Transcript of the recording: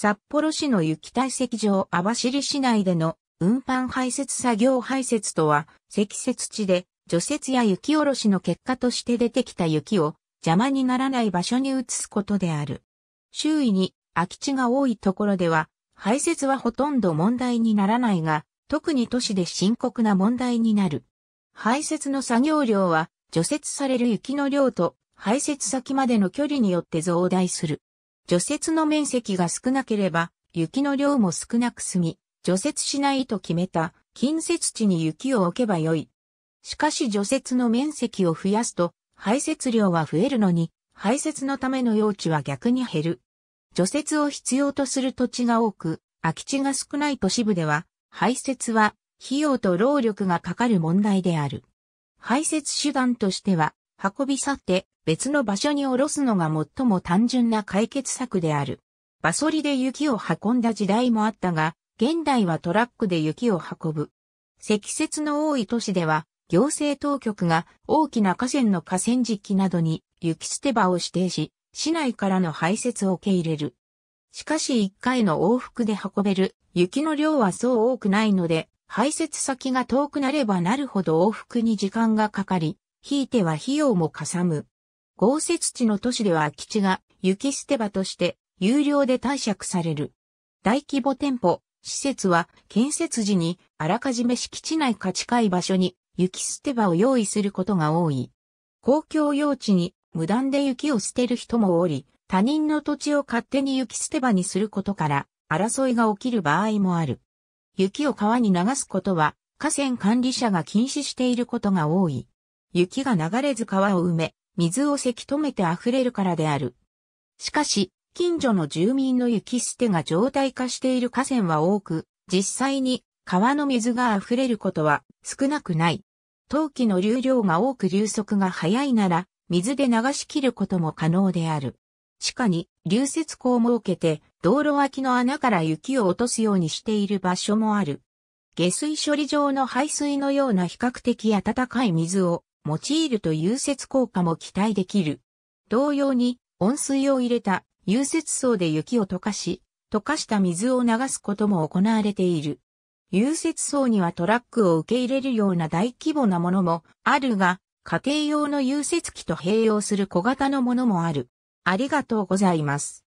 札幌市の雪堆積場網走市内での運搬排雪作業排雪とは、積雪地で除雪や雪下ろしの結果として出てきた雪を邪魔にならない場所に移すことである。周囲に空き地が多いところでは、排泄はほとんど問題にならないが、特に都市で深刻な問題になる。排泄の作業量は、除雪される雪の量と排泄先までの距離によって増大する。除雪の面積が少なければ、雪の量も少なく済み、除雪しないと決めた近接地に雪を置けばよい。しかし除雪の面積を増やすと、排雪量は増えるのに、排雪のための用地は逆に減る。除雪を必要とする土地が多く、空き地が少ない都市部では、排雪は費用と労力がかかる問題である。排泄手段としては、運び去って別の場所に下ろすのが最も単純な解決策である。バソリで雪を運んだ時代もあったが、現代はトラックで雪を運ぶ。積雪の多い都市では、行政当局が大きな河川の河川敷などに雪捨て場を指定し、市内からの排雪を受け入れる。しかし一回の往復で運べる雪の量はそう多くないので、排雪先が遠くなればなるほど往復に時間がかかり、ひいては費用もかさむ。豪雪地の都市では空き地が雪捨て場として有料で貸借される。大規模店舗、施設は建設時にあらかじめ敷地内か近い場所に雪捨て場を用意することが多い。公共用地に無断で雪を捨てる人もおり、他人の土地を勝手に雪捨て場にすることから争いが起きる場合もある。雪を川に流すことは河川管理者が禁止していることが多い。雪が流れず川を埋め、水をせき止めて溢れるからである。しかし、近所の住民の雪捨てが常態化している河川は多く、実際に川の水が溢れることは少なくない。陶器の流量が多く流速が速いなら、水で流し切ることも可能である。地下に流雪溝を設けて、道路脇の穴から雪を落とすようにしている場所もある。下水処理場の排水のような比較的暖かい水を用いると融雪効果も期待できる。同様に、温水を入れた融雪層で雪を溶かし、溶かした水を流すことも行われている。融雪層にはトラックを受け入れるような大規模なものもあるが、家庭用の融雪器と併用する小型のものもある。ありがとうございます。